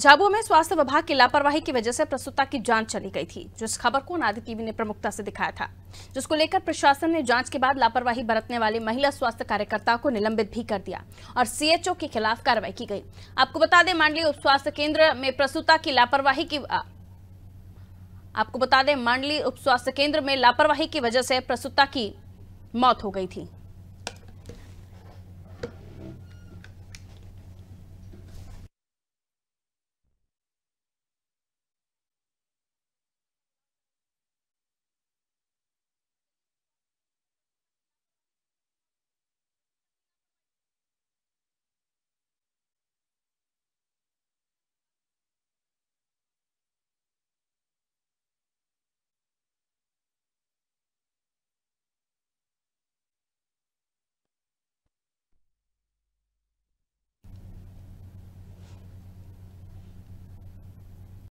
झाबुआ में स्वास्थ्य विभाग की लापरवाही की वजह से प्रसुता की जांच चली गई थी जिस खबर को नादी टीवी ने प्रमुखता से दिखाया था जिसको लेकर प्रशासन ने जांच के बाद लापरवाही बरतने वाली महिला स्वास्थ्य कार्यकर्ता को निलंबित भी कर दिया और सीएचओ के खिलाफ कार्रवाई की गई आपको बता दें मांडली उप स्वास्थ्य केंद्र में प्रसुता की लापरवाही की आपको बता दें मांडली उप स्वास्थ्य केंद्र में लापरवाही की वजह से प्रसुता की मौत हो गई थी